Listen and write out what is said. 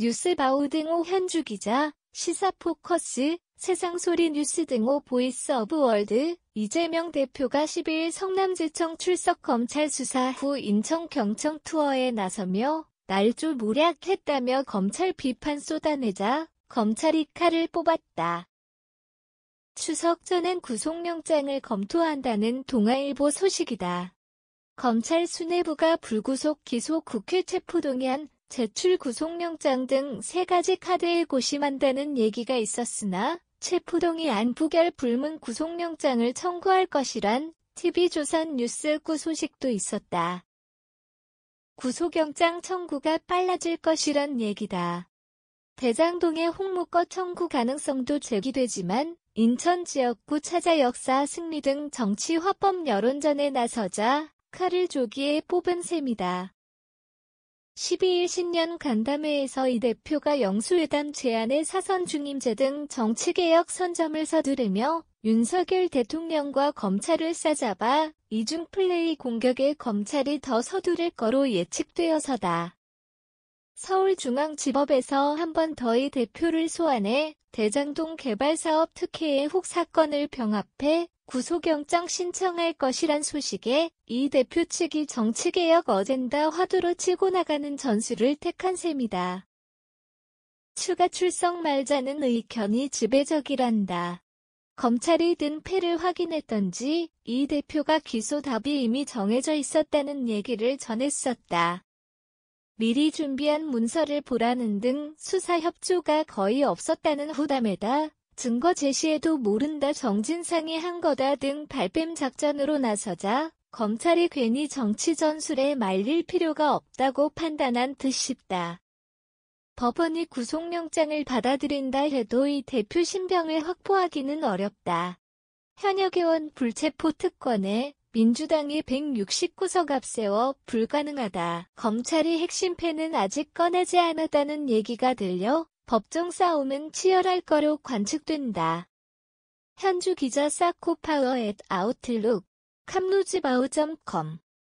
뉴스바우 등호 현주 기자, 시사포커스, 세상소리 뉴스 등호 보이스 오브 월드, 이재명 대표가 12일 성남지청 출석 검찰 수사 후 인천 경청 투어에 나서며 날조 모략했다며 검찰 비판 쏟아내자 검찰이 칼을 뽑았다. 추석 전엔 구속영장을 검토한다는 동아일보 소식이다. 검찰 수뇌부가 불구속 기소 국회 체포동의안 제출 구속영장 등 세가지 카드에 고심한다는 얘기가 있었으나 체포동의 안부결 불문 구속영장을 청구할 것이란 TV조선 뉴스구 소식도 있었다. 구속영장 청구가 빨라질 것이란 얘기다. 대장동의 홍무거 청구 가능성도 제기되지만 인천 지역구 찾아 역사 승리 등 정치 화법 여론전에 나서자 칼을 조기에 뽑은 셈이다. 12일 신년 간담회에서 이 대표가 영수회담 제안의 사선 중임제 등 정치개혁 선점을 서두르며 윤석열 대통령과 검찰을 싸잡아 이중 플레이 공격에 검찰이 더 서두를 거로 예측되어서다. 서울중앙지법에서 한 번 더 이 대표를 소환해 대장동 개발사업 특혜의 혹 사건을 병합해 구속영장 신청할 것이란 소식에 이 대표 측이 정치개혁 어젠다 화두로 치고 나가는 전술을 택한 셈이다. 추가 출석 말자는 의견이 지배적이란다. 검찰이 든 패를 확인했던지 이 대표가 기소 답이 이미 정해져 있었다는 얘기를 전했었다. 미리 준비한 문서를 보라는 등 수사 협조가 거의 없었다는 후담에다 증거 제시해도 모른다 정진상이 한 거다 등 발뺌 작전으로 나서자 검찰이 괜히 정치 전술에 말릴 필요가 없다고 판단한 듯 싶다. 법원이 구속영장을 받아들인다 해도 이 대표 신병을 확보하기는 어렵다. 현역의원 불체포 특권에 민주당이 169석 앞세워 불가능하다. 검찰이 핵심 패는 아직 꺼내지 않았다는 얘기가 들려 법정 싸움은 치열할 거로 관측된다. 현주 기자 사코파워 앳 아웃룩 캄루지바우.com